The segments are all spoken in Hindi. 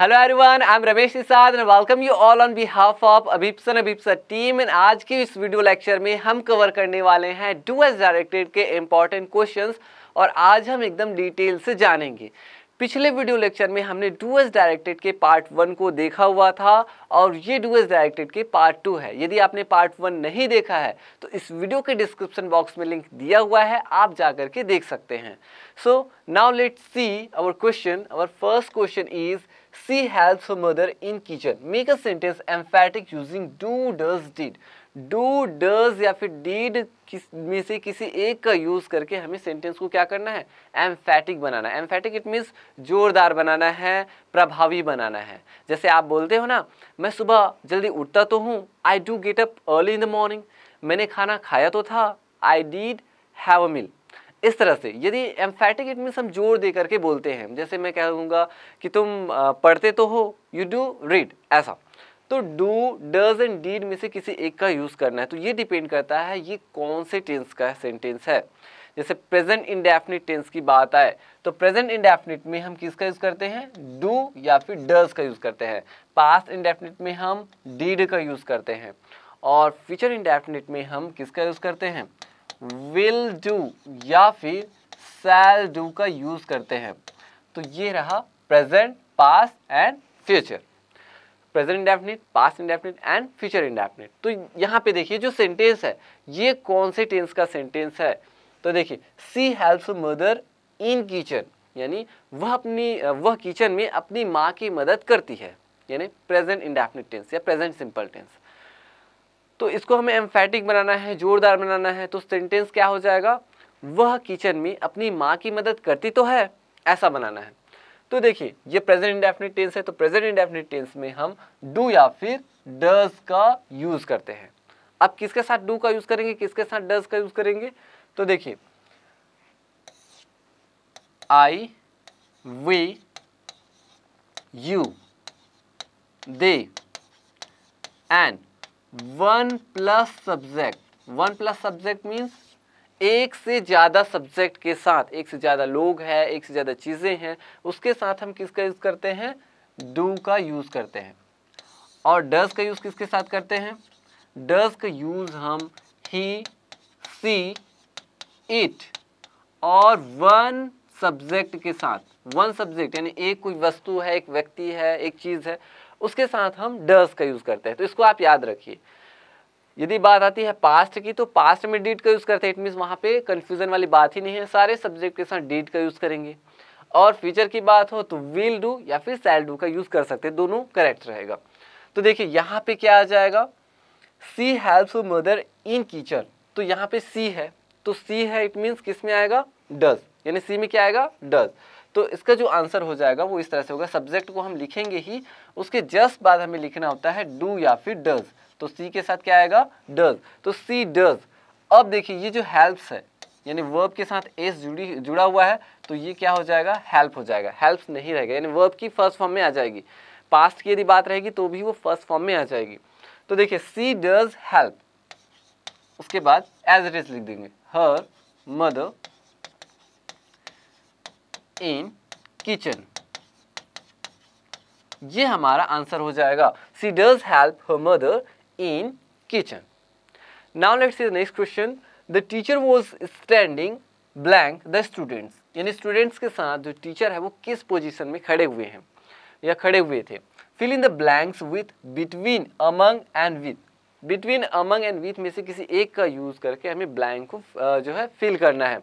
Hello everyone I am Ramesh Nishad and welcome you all on behalf of Abhipsan Abhipsa team and आज की इस वीडियो लेक्चर में हम कवर करने वाले हैं डू एस डायरेक्टेड के इम्पॉर्टेंट क्वेश्चंस और आज हम एकदम डिटेल से जानेंगे पिछले वीडियो लेक्चर में हमने डू एस डायरेक्टेड के पार्ट वन को देखा हुआ था और ये डू एस डायरेक्टेड के पार्ट टू है यदि आपने पार्ट वन नहीं देखा है तो इस वीडियो के डिस्क्रिप्शन बॉक्स में लिंक दिया हुआ है आप जा करके के देख सकते हैं so now let see our question our first question is She helps her mother in kitchen. Make a sentence emphatic using do, does, did. Do does या फिर डीड किस में से किसी एक का यूज़ करके हमें सेंटेंस को क्या करना है एम्फेटिक बनाना है एम्फेटिक इट मीन्स जोरदार बनाना है प्रभावी बनाना है जैसे आप बोलते हो ना मैं सुबह जल्दी उठता तो हूँ I do get up early in the morning मैंने खाना खाया तो था आई डीड हैव अ मिल इस तरह से यदि एम्फेटिक इट मीन्स हम जोर दे करके बोलते हैं जैसे मैं कहूँगा कि तुम पढ़ते तो हो यू डू रीड ऐसा तो डू डज एंड डीड में से किसी एक का यूज़ करना है तो ये डिपेंड करता है ये कौन से टेंस का सेंटेंस है जैसे प्रेजेंट इंडेफिनिट टेंस की बात आए तो प्रेजेंट इंडेफिनिट में हम किसका यूज़ करते हैं डू या फिर डज का यूज़ करते हैं पास्ट इंडेफिनिट में हम डीड का यूज़ करते हैं और फ्यूचर इंडेफिनिट में हम किसका यूज़ करते हैं विल डू या फिर सैल डू का यूज़ करते हैं तो ये रहा present past and future present indefinite past indefinite and future indefinite तो यहाँ पे देखिए जो सेंटेंस है ये कौन से टेंस का सेंटेंस है तो देखिए she helps mother in kitchen यानी वह अपनी वह किचन में अपनी माँ की मदद करती है यानी प्रेजेंट इंडेफिनिट टेंस या प्रेजेंट सिंपल टेंस तो इसको हमें एम्फेटिक बनाना है जोरदार बनाना है तो सेंटेंस क्या हो जाएगा वह किचन में अपनी माँ की मदद करती तो है ऐसा बनाना है तो देखिए ये प्रेजेंट इंडेफिनिट टेंस है तो प्रेजेंट इंडेफिनिट टेंस में हम डू या फिर डज का यूज़ करते हैं अब किसके साथ डू का यूज़ करेंगे किसके साथ डज का यूज़ करेंगे तो देखिए I we you they and one plus subject one plus subject means एक से ज़्यादा सब्जेक्ट के साथ एक से ज़्यादा लोग हैं एक से ज़्यादा चीज़ें हैं उसके साथ हम किसका यूज़ करते हैं डू का यूज़ करते हैं और डज का यूज़ किसके साथ करते हैं डज का यूज़ हम ही सी इट और वन सब्जेक्ट के साथ वन सब्जेक्ट यानी एक कोई वस्तु है एक व्यक्ति है एक चीज़ है उसके साथ हम डस का यूज़ करते हैं तो इसको आप याद रखिए यदि बात आती है पास्ट की तो पास्ट में डीट का यूज़ करते हैं इट मीन वहां पे कंफ्यूजन वाली बात ही नहीं है सारे सब्जेक्ट के साथ डीट का यूज़ करेंगे और फ्यूचर की बात हो तो विल डू या फिर सैल डू का यूज़ कर सकते हैं दोनों करेक्ट रहेगा तो देखिए यहाँ पे क्या आ जाएगा she help mother in kitchen तो यहाँ पे सी है तो सी है इट मीन्स किस में आएगा डज यानी सी में क्या आएगा डज तो इसका जो आंसर हो जाएगा वो इस तरह से होगा सब्जेक्ट को हम लिखेंगे ही उसके जस्ट बाद हमें लिखना होता है डू या फिर डज तो सी के साथ क्या आएगा डज तो सी डज अब देखिए ये जो हेल्प्स है यानी वर्ब के साथ एस जुड़ी जुड़ा हुआ है तो ये क्या हो जाएगा हेल्प हो जाएगा हेल्प्स नहीं रहेगा यानी वर्ब की फर्स्ट फॉर्म में आ जाएगी पास्ट की यदि बात रहेगी तो भी वो फर्स्ट फॉर्म में आ जाएगी तो देखिए सी डज हेल्प उसके बाद एज इट इज लिख देंगे हर मदर इन किचन ये हमारा आंसर हो जाएगा she does help her mother in kitchen now let see the next question the teacher was standing blank the students यानी स्टूडेंट्स के साथ जो टीचर है वो किस पोजिशन में खड़े हुए हैं या खड़े हुए थे fill in the blanks with between among and with between among and with में से किसी एक का यूज़ करके हमें ब्लैंक को जो है फिल करना है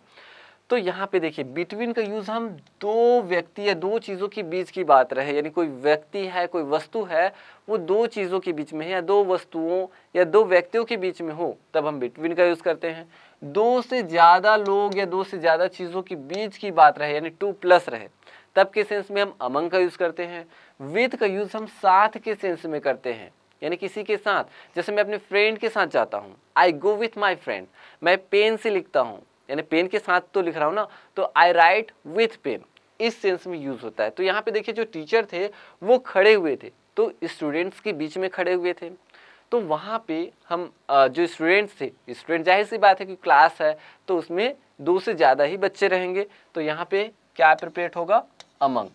तो यहाँ पे देखिए बिटवीन का यूज़ हम दो व्यक्ति या दो चीज़ों के बीच की बात रहे यानी कोई व्यक्ति है कोई वस्तु है वो दो चीज़ों के बीच में है या दो वस्तुओं या दो व्यक्तियों के बीच में हो तब हम बिटवीन का यूज़ करते हैं दो से ज़्यादा लोग या दो से ज़्यादा चीज़ों के बीच की बात रहे यानी टू प्लस रहे तब के सेंस में हम अमंग का यूज़ करते हैं विथ का यूज़ हम साथ के सेंस में करते हैं यानी किसी के साथ जैसे मैं अपने फ्रेंड के साथ जाता हूँ I go with my friend मैं पेन से लिखता हूँ यानी पेन के साथ तो लिख रहा हूँ ना तो आई राइट विथ पेन इस सेंस में यूज़ होता है तो यहाँ पे देखिए जो टीचर थे वो खड़े हुए थे तो स्टूडेंट्स के बीच में खड़े हुए थे तो वहाँ पे हम जो स्टूडेंट्स थे स्टूडेंट जाहिर सी बात है कि क्लास है तो उसमें दो से ज़्यादा ही बच्चे रहेंगे तो यहाँ पे क्या प्रिपेयर होगा अमंग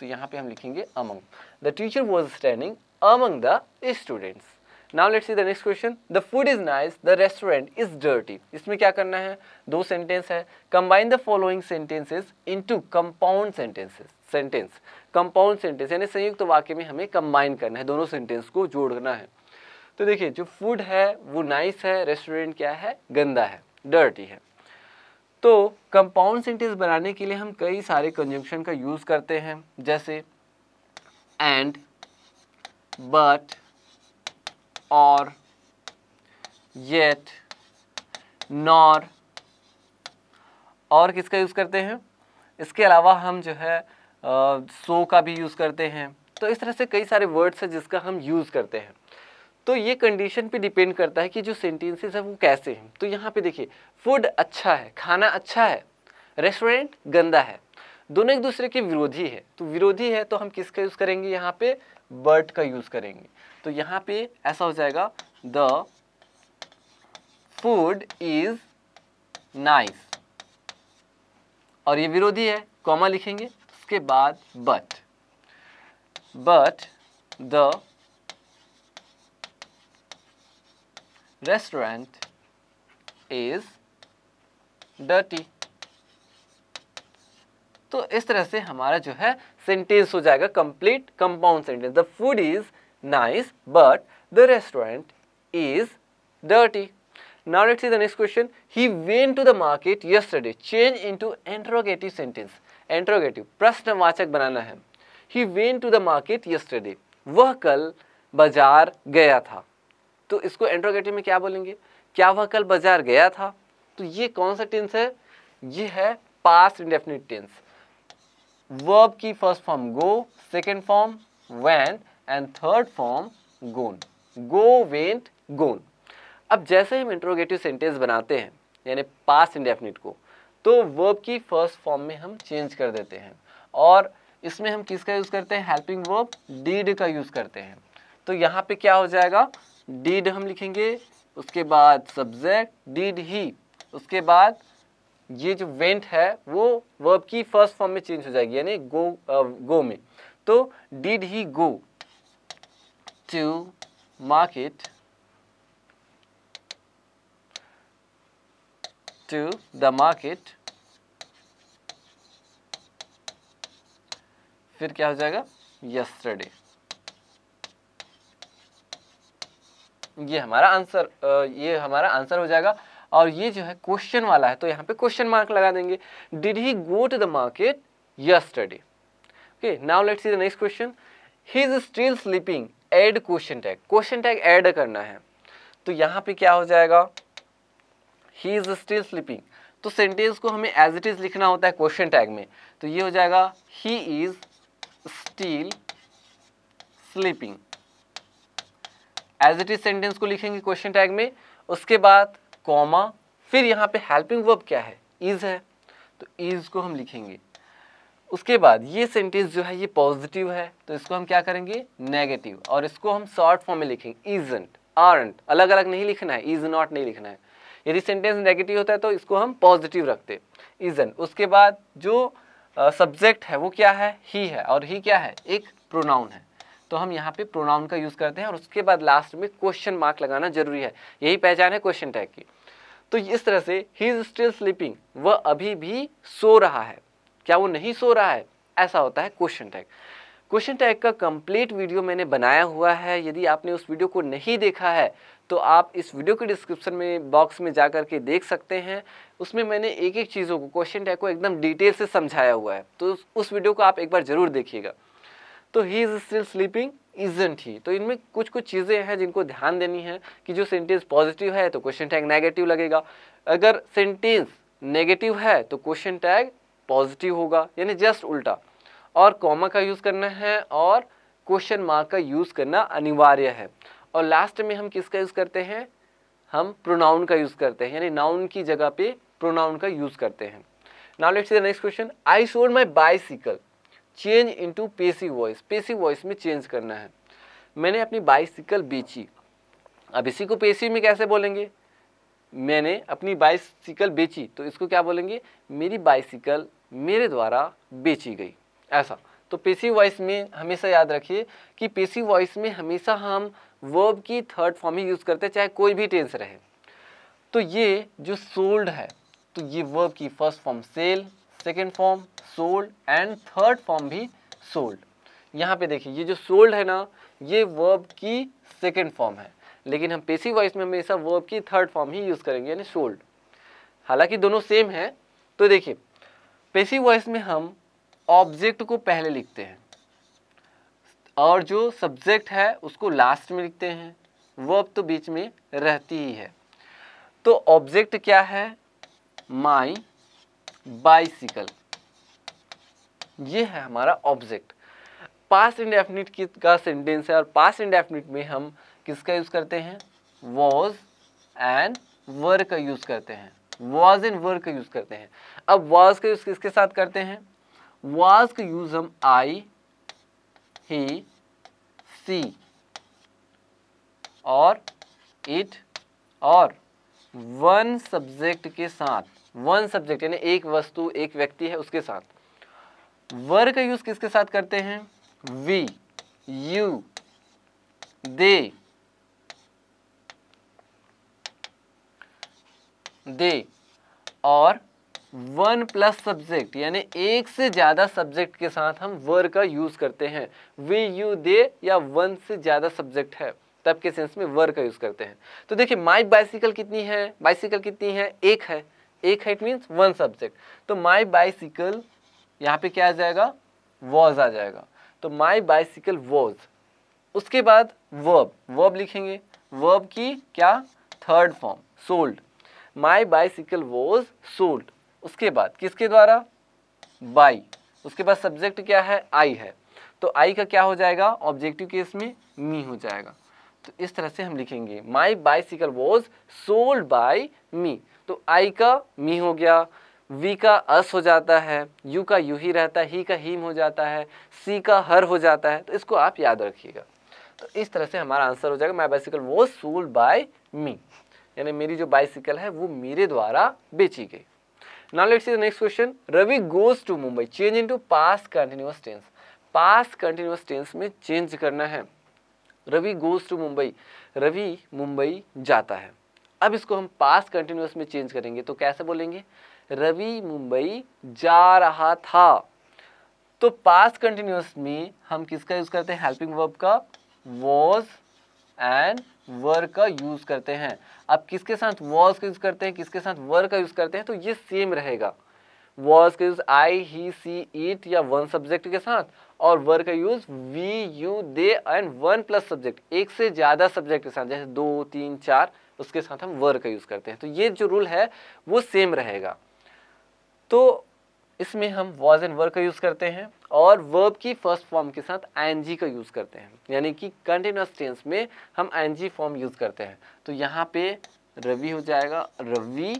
तो यहाँ पे हम लिखेंगे among the teacher was standing among the students now let's see the next question the food is nice the restaurant is dirty इसमें क्या करना है दो सेंटेंस है combine the following sentences into compound sentences sentence compound sentence यानी संयुक्त तो वाक्य में हमें कंबाइन करना है दोनों सेंटेंस को जोड़ना है तो देखिए जो फूड है वो नाइस है रेस्टोरेंट क्या है गंदा है डर्टी है तो कंपाउंड सेंटेंस बनाने के लिए हम कई सारे कंजंक्शन का यूज़ करते हैं जैसे and but or yet nor और किसका यूज़ करते हैं इसके अलावा हम जो है सो का भी यूज़ करते हैं तो इस तरह से कई सारे वर्ड्स हैं जिसका हम यूज़ करते हैं तो ये कंडीशन पे डिपेंड करता है कि जो सेंटेंसेस है वो कैसे हैं तो यहाँ पे देखिए फूड अच्छा है खाना अच्छा है रेस्टोरेंट गंदा है दोनों एक दूसरे के विरोधी है तो विरोधी है तो हम किसका यूज़ करेंगे यहाँ पे बट का यूज़ करेंगे तो यहाँ पे ऐसा हो जाएगा द फूड इज नाइस और ये विरोधी है कॉमा लिखेंगे उसके बाद but but the restaurant is dirty तो इस तरह से हमारा जो है सेंटेंस हो जाएगा complete compound sentence the food is nice but the restaurant is dirty now let's see the next question he went to the market yesterday change into interrogative sentence interrogative प्रश्नवाचक बनाना है he went to the market yesterday वह कल बाजार गया था तो इसको एंट्रोगेटिव में क्या बोलेंगे क्या वह कल बाजार गया था तो ये कौन सा टेंस है ये है पास्ट इंडेफिनिट टेंस वर्ब की first form go second form went and third form gone go went gone अब जैसे हम इंट्रोगेटिव सेंटेंस बनाते हैं यानी पास इंडेफिनिट को तो वर्ब की फर्स्ट फॉर्म में हम चेंज कर देते हैं और इसमें हम किसका यूज़ करते हैं हेल्पिंग वर्ब डीड का यूज़ करते हैं तो यहाँ पे क्या हो जाएगा डीड हम लिखेंगे उसके बाद सब्जेक्ट डीड ही उसके बाद ये जो वेंट है वो वर्ब की फर्स्ट फॉर्म में चेंज हो जाएगी यानी गो आ, गो में तो did he go to market to the market फिर क्या हो जाएगा यस्टरडे ये हमारा आंसर uh, ये हमारा आंसर हो जाएगा और ये जो है क्वेश्चन वाला है तो यहाँ पे क्वेश्चन मार्क लगा देंगे did he go to the market yesterday okay now let's see the next question he is still sleeping add question tag question tag add करना है तो यहाँ पे क्या हो जाएगा ही इज स्टिल स्लीपिंग तो सेंटेंस को हमें एज इट इज लिखना होता है क्वेश्चन टैग में तो ये हो जाएगा he is still sleeping as it is sentence को लिखेंगे क्वेश्चन टैग में उसके बाद कॉमा फिर यहाँ पे हेल्पिंग वर्ब क्या है इज़ है तो इज़ को हम लिखेंगे उसके बाद ये सेंटेंस जो है ये पॉजिटिव है तो इसको हम क्या करेंगे नेगेटिव और इसको हम शॉर्ट फॉर्म में लिखेंगे इजेंट आरंट अलग अलग नहीं लिखना है इज नॉट नहीं लिखना है यदि सेंटेंस नेगेटिव होता है तो इसको हम पॉजिटिव रखते इजन उसके बाद जो सब्जेक्ट uh, है वो क्या है ही है और ही क्या है एक प्रोनाउन है तो हम यहाँ पे प्रोनाउन का यूज़ करते हैं और उसके बाद लास्ट में क्वेश्चन मार्क लगाना जरूरी है यही पहचान है क्वेश्चन टैग की तो इस तरह से ही इज़ स्टिल स्लीपिंग वह अभी भी सो रहा है क्या वो नहीं सो रहा है ऐसा होता है क्वेश्चन टैग क्वेश्चन टैग का कंप्लीट वीडियो मैंने बनाया हुआ है यदि आपने उस वीडियो को नहीं देखा है तो आप इस वीडियो के डिस्क्रिप्शन में बॉक्स में जा कर के देख सकते हैं उसमें मैंने एक एक चीज़ों को क्वेश्चन टैग को एकदम डिटेल से समझाया हुआ है तो उस वीडियो को आप एक बार ज़रूर देखिएगा तो he is still sleeping isn't he तो इनमें कुछ कुछ चीज़ें हैं जिनको ध्यान देनी है कि जो सेंटेंस पॉजिटिव है तो क्वेश्चन टैग नेगेटिव लगेगा अगर सेंटेंस नेगेटिव है तो क्वेश्चन टैग पॉजिटिव होगा यानी जस्ट उल्टा और कॉमा का यूज़ करना है और क्वेश्चन मार्क का यूज़ करना अनिवार्य है और लास्ट में हम किसका यूज़ करते हैं हम प्रोनाउन का यूज़ करते हैं यानी नाउन की जगह पे प्रोनाउन का यूज़ करते हैं now let's the next question I sold my bicycle change into passive voice passive voice में चेंज करना है मैंने अपनी बाइसिकल बेची अब इसी को पेसिव में कैसे बोलेंगे मैंने अपनी बाइसिकल बेची तो इसको क्या बोलेंगे मेरी बाइसिकल मेरे द्वारा बेची गई ऐसा तो पेसी वॉइस में हमेशा याद रखिए कि पेसी वॉइस में हमेशा हम वर्ब की थर्ड फॉर्म ही यूज़ करते हैं चाहे कोई भी टेंस रहे तो ये जो सोल्ड है तो ये वर्ब की first form sell second form sold and third form भी सोल्ड यहाँ पे देखिए ये जो सोल्ड है ना ये वर्ब की सेकेंड फॉर्म है लेकिन हम पेसिव वॉइस में हमेशा वर्ब की थर्ड फॉर्म ही यूज़ करेंगे यानी सोल्ड हालांकि दोनों सेम है तो देखिए पेसी वॉइस में हम ऑब्जेक्ट को पहले लिखते हैं और जो सब्जेक्ट है उसको लास्ट में लिखते हैं वर्ब तो बीच में रहती ही है तो ऑब्जेक्ट क्या है माई बाइसिकल ये है हमारा ऑब्जेक्ट पास इंडेफिनिट किस का सेंटेंस है और पास इंडेफिनिट में हम किसका यूज़ करते हैं वॉज एंड वर का यूज़ करते हैं वॉज एंड वर का यूज़ करते हैं अब वॉज का यूज़ किसके साथ करते हैं वॉज का यूज़ हम आई ही सी और इट और वन सब्जेक्ट के साथ वन सब्जेक्ट यानी एक वस्तु एक व्यक्ति है उसके साथ वर का यूज किसके साथ करते हैं वी यू दे दे और वन प्लस सब्जेक्ट यानी एक से ज़्यादा सब्जेक्ट के साथ हम वर का यूज़ करते हैं वी यू दे या वन से ज़्यादा सब्जेक्ट है तब के सेंस में वर का यूज़ करते हैं तो देखिए माई बाइसिकल कितनी है बाइसिकल कितनी है एक है एक हाइट मीन्स वन सब्जेक्ट तो माई बाइसिकल यहाँ पे क्या आ जाएगा वॉज आ जाएगा तो माई बाइसिकल वॉज उसके बाद वर्ब वर्ब लिखेंगे वर्ब की क्या third form sold my bicycle was sold उसके बाद किसके द्वारा बाई उसके बाद सब्जेक्ट क्या है आई है तो आई का क्या हो जाएगा ऑब्जेक्टिव केस में मी हो जाएगा तो इस तरह से हम लिखेंगे my bicycle was sold by me तो आई का मी हो गया वी का अस हो जाता है यू का यू ही रहता है ही का हीम हो जाता है सी का हर हो जाता है तो इसको आप याद रखिएगा तो इस तरह से हमारा आंसर हो जाएगा माई बाइसिकल वो सोल्ड बाय मी यानी मेरी जो बाइसिकल है वो मेरे द्वारा बेची गई now let's see the next question Ravi goes to Mumbai change into past continuous tense past continuous tense में चेंज करना है रवि गोज टू मुंबई रवि मुंबई जाता है अब इसको हम पास कंटिन्यूस में चेंज करेंगे तो कैसे बोलेंगे रवि मुंबई जा रहा था तो पास कंटिन्यूस में हम किसका यूज करते हैं हेल्पिंग वर्ब का वॉज एंड वर का यूज करते हैं अब किसके साथ वॉज का यूज करते हैं किसके साथ वर का यूज करते हैं तो ये सेम रहेगा वॉज का use I he she it या वन सब्जेक्ट के साथ और वर का use we you they and one plus subject एक से ज़्यादा सब्जेक्ट के साथ जैसे दो तीन चार उसके साथ हम वर का यूज़ करते हैं तो ये जो रूल है वो सेम रहेगा तो इसमें हम वॉज एंड वर का यूज़ करते हैं और वर्ब की फर्स्ट फॉर्म के साथ एन जी का यूज़ करते हैं यानी कि कंटिन्यूस टेंस में हम एन जी फॉर्म यूज़ करते हैं तो यहाँ पे रवि हो जाएगा रवि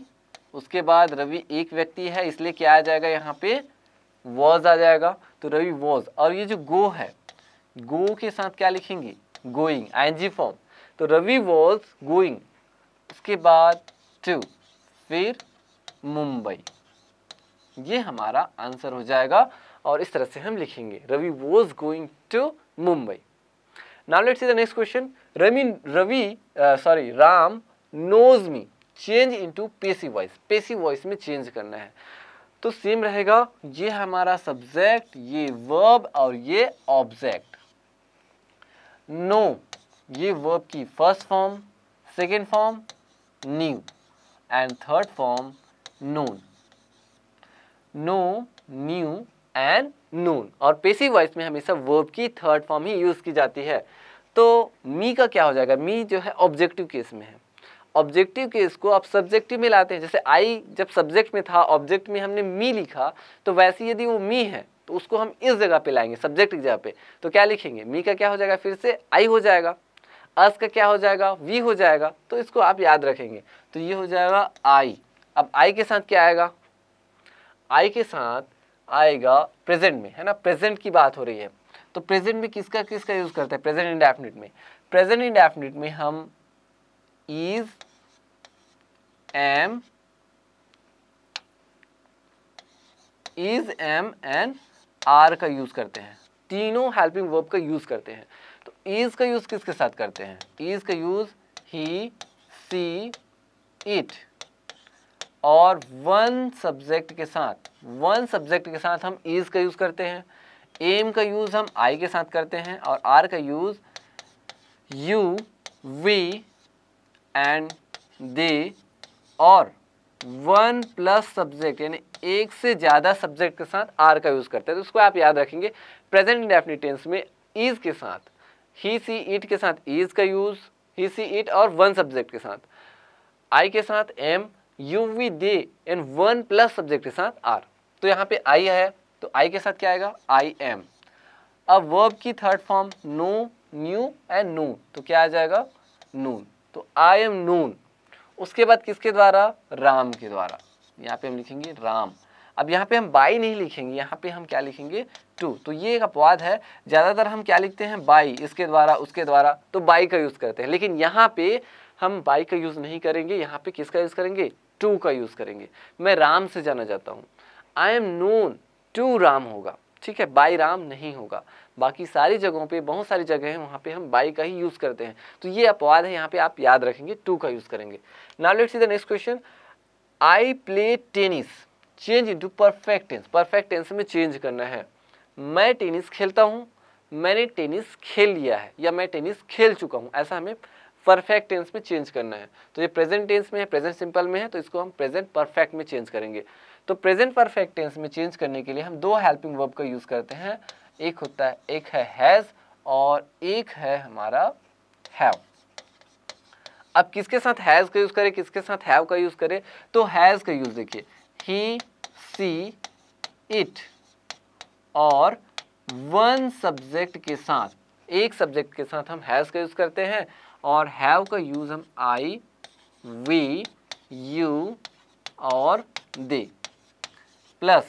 उसके बाद रवि एक व्यक्ति है इसलिए क्या आ जाएगा यहाँ पे वॉज आ जाएगा तो रवि वॉज और ये जो गो है गो के साथ क्या लिखेंगे गोइंग आई फॉर्म तो रवि वॉज गोइंग उसके बाद टू फिर मुंबई ये हमारा आंसर हो जाएगा और इस तरह से हम लिखेंगे Ravi was going to Mumbai now let's see the next question Ravi Ravi sorry uh, Ram knows me change into passive voice passive voice में चेंज करना है तो सेम रहेगा ये हमारा सब्जेक्ट ये वर्ब और ये ऑब्जेक्ट नो ये वर्ब की first form second form knew and third form known know knew and known और पेसिव वॉइस में हमेशा वर्ब की थर्ड फॉर्म ही यूज़ की जाती है तो मी का क्या हो जाएगा मी जो है ऑब्जेक्टिव केस में है ऑब्जेक्टिव केस को आप सब्जेक्टिव में लाते हैं जैसे आई जब सब्जेक्ट में था ऑब्जेक्ट में हमने मी लिखा तो वैसे यदि वो मी है तो उसको हम इस जगह पे लाएंगे सब्जेक्ट की जगह पे तो क्या लिखेंगे मी का क्या हो जाएगा फिर से आई हो जाएगा अस का क्या हो जाएगा वी हो जाएगा तो इसको आप याद रखेंगे तो ये हो जाएगा आई अब आई के साथ क्या आएगा आई के साथ आएगा प्रेजेंट में है ना प्रेजेंट की बात हो रही है तो प्रेजेंट में किसका किसका यूज़ करते हैं प्रेजेंट इंडेफिनिट में प्रेजेंट इंडेफिनिट में हम is am is am and are का यूज़ करते हैं तीनों हेल्पिंग वर्ब का यूज़ करते हैं तो इज़ का यूज़ किसके साथ करते हैं इज़ का यूज़ ही सी इट और वन सब्जेक्ट के साथ वन सब्जेक्ट के साथ हम इज़ का यूज़ करते हैं एम का यूज़ हम आई के साथ करते हैं और आर का use you we and they और वन प्लस सब्जेक्ट यानी एक से ज़्यादा सब्जेक्ट के साथ आर का यूज़ करते हैं तो उसको आप याद रखेंगे प्रेजेंट इंडेफिनिट टेंस में इज़ के साथ ही सी इट के साथ इज़ का यूज़ ही सी इट और वन सब्जेक्ट के साथ आई के साथ am you we they and one plus subject के साथ आर तो यहाँ पे आई है तो आई के साथ क्या आएगा आई एम अब वर्ब की third form know knew and known तो क्या आ जाएगा नून तो आई एम नून उसके बाद किसके द्वारा राम के द्वारा यहाँ पे हम लिखेंगे राम अब यहाँ पे हम बाई नहीं लिखेंगे यहाँ पे हम क्या लिखेंगे टू तो ये एक अपवाद है ज़्यादातर हम क्या लिखते हैं बाई इसके द्वारा उसके द्वारा तो बाई का यूज़ करते हैं लेकिन यहाँ पे हम बाई का यूज़ नहीं करेंगे यहाँ पे किसका यूज़ करेंगे टू का यूज़ करेंगे मैं राम से जाना जाता हूँ I am known to Ram होगा ठीक है बाई राम नहीं होगा बाकी सारी जगहों पे बहुत सारी जगह हैं वहाँ पे हम बाई का ही यूज़ करते हैं तो ये अपवाद है यहाँ पे आप याद रखेंगे टू का यूज़ करेंगे now let's see the next question I play tennis change in to perfect tense perfect tense में चेंज करना है मैं टेनिस खेलता हूँ मैंने टेनिस खेल लिया है या मैं टेनिस खेल चुका हूँ ऐसा हमें परफेक्ट टेंस में चेंज करना है तो ये प्रेजेंट टेंस में है प्रेजेंट सिंपल में है तो इसको हम प्रेजेंट परफेक्ट में चेंज करेंगे तो प्रेजेंट परफेक्ट टेंस में चेंज करने के लिए हम दो हेल्पिंग वर्ब का यूज़ करते हैं एक होता है एक है हैज़ और एक है हमारा हैव अब किसके साथ हैज़ का यूज़ करें किसके साथ हैव का यूज़ करें तो हैज़ का यूज़ देखिए ही सी इट और वन सब्जेक्ट के साथ एक सब्जेक्ट के साथ हम हैज़ का यूज़ करते हैं और हैव का यूज़ हम आई वी यू और they plus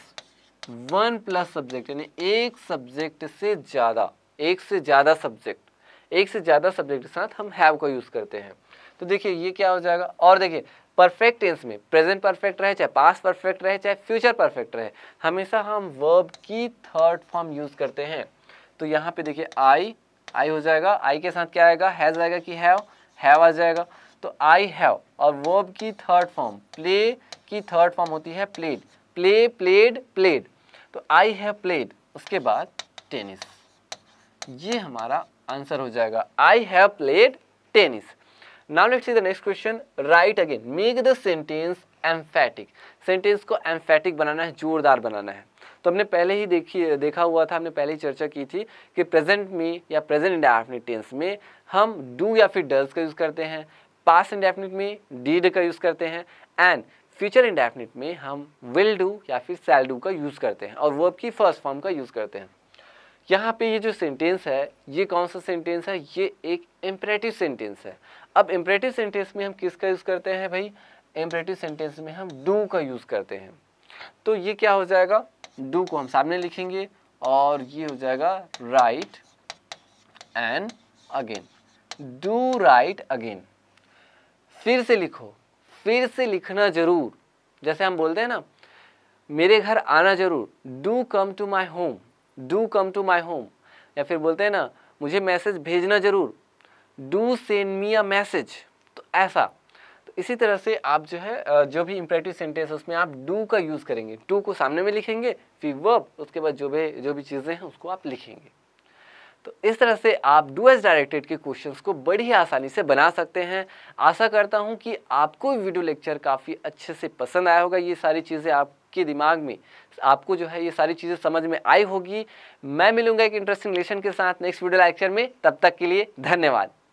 one plus subject यानी एक सब्जेक्ट से ज़्यादा एक से ज़्यादा सब्जेक्ट एक से ज़्यादा सब्जेक्ट के साथ हम हैव को यूज़ करते हैं तो देखिए ये क्या हो जाएगा और देखिए परफेक्ट टेंस में प्रेजेंट परफेक्ट रहे चाहे पास्ट परफेक्ट रहे चाहे फ्यूचर परफेक्ट रहे हमेशा हम वर्ब की थर्ड फॉर्म यूज़ करते हैं तो यहाँ पे देखिए आई आई हो जाएगा आई के साथ क्या आएगा हैज़ आएगा कि हैव हैव आ जाएगा तो आई हैव और वर्ब की थर्ड फॉर्म प्ले की थर्ड फॉर्म होती है प्लेड प्ले प्लेड प्लेड तो आई हैव प्लेड उसके बाद टेनिस ये हमारा आंसर हो जाएगा I have played tennis now let's see the next question write again make the sentence emphatic sentence को एम्फेटिक बनाना है जोरदार बनाना है तो हमने पहले ही देखी देखा हुआ था हमने पहले ही चर्चा की थी कि प्रेजेंट में या प्रेजेंट इंडेफिनिट टेंस में हम डू या फिर डज का यूज़ करते हैं पास इंडेफिनिट में डीड का यूज़ करते हैं एंड फ्यूचर इंडेफिनिट में हम विल डू या फिर सेल डू का यूज़ करते हैं और वर्ब की फर्स्ट फॉर्म का यूज़ करते हैं यहाँ पे ये जो सेंटेंस है ये कौन सा सेंटेंस है ये एक इम्परेटिव सेंटेंस है अब इम्परेटिव सेंटेंस में हम किसका यूज़ करते हैं भाई इम्परेटिव सेंटेंस में हम डू का यूज़ करते हैं तो ये क्या हो जाएगा डू को हम सामने लिखेंगे और ये हो जाएगा write and again do write again फिर से लिखो फिर से लिखना ज़रूर जैसे हम बोलते हैं ना मेरे घर आना ज़रूर do come to my home do come to my home या फिर बोलते हैं ना मुझे मैसेज भेजना ज़रूर do send me a message तो ऐसा तो इसी तरह से आप जो है जो भी इम्प्रेटिव सेंटेंस है उसमें आप डू का यूज़ करेंगे टू को सामने में लिखेंगे फिर वर्ब उसके बाद जो भी जो भी चीज़ें हैं उसको आप लिखेंगे तो इस तरह से आप डूएस डायरेक्टेड के क्वेश्चंस को बड़ी ही आसानी से बना सकते हैं आशा करता हूँ कि आपको वीडियो लेक्चर काफ़ी अच्छे से पसंद आया होगा ये सारी चीज़ें आपके दिमाग में आपको जो है ये सारी चीज़ें समझ में आई होगी मैं मिलूंगा एक इंटरेस्टिंग लेसन के साथ नेक्स्ट वीडियो लेक्चर में तब तक के लिए धन्यवाद